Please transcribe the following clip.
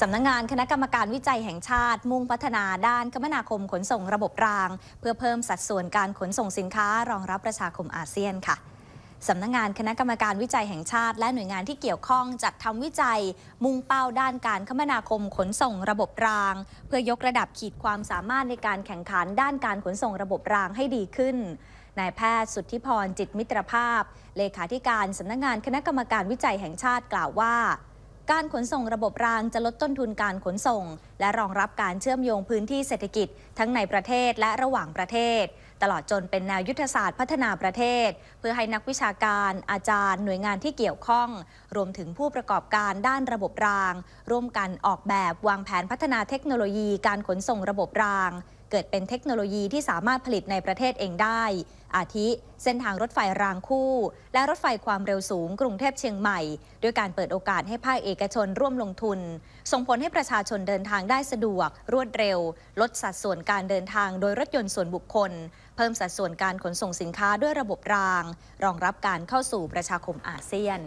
สำนักงงานคณะกรรมการวิจัยแห่งชาติ มุ่งพัฒนาด้านคมนาคมขนส่งระบบราง เพื่อเพิ่มสัดส่วนการขนส่งสินค้ารองรับประชาคมอาเซียนค่ะ สำนักงงานคณะกรรมการวิจัยแห่งชาติ และหน่วยงานที่เกี่ยวข้องจัดทำวิจัย มุ่งเป้าด้านการคมนาคมขนส่งระบบราง เพื่อยกระดับขีดความสามารถในการแข่งขันด้านการขนส่งระบบรางให้ดีขึ้นนายแพทย์สุทธิพรจิตมิตรภาพเลขาธิการสำนักงงานคณะกรรมการวิจัยแห่งชาติกล่าวว่าการขนส่งระบบรางจะลดต้นทุนการขนส่ง และรองรับการเชื่อมโยงพื้นที่เศรษฐกิจทั้งในประเทศและระหว่างประเทศตลอดจนเป็นแนวยุทธศาสตร์พัฒนาประเทศ เพื่อให้นักวิชาการ อาจารย์หน่วยงานที่เกี่ยวข้อง รวมถึงผู้ประกอบการด้านระบบราง ร่วมกันออกแบบวางแผนพัฒนาเทคโนโลยีการขนส่งระบบราง เกิดเป็นเทคโนโลยีที่สามารถผลิตในประเทศเองได้ อาทิเส้นทางรถไฟรางคู่ และรถไฟความเร็วสูงกรุงเทพเชียงใหม่ ด้วยการเปิดโอกาสให้ภาคเอกชนร่วมลงทุน ส่งผลให้ประชาชนเดินทางได้สะดวก รวดเร็ว ลดสัดส่วนการเดินทาง โดยรถยนต์ส่วนบุคคลพิ่มสัดส่วนการขนส่งสินค้าด้วยระบบราง รองรับการเข้าสู่ประชาคมอาเซียน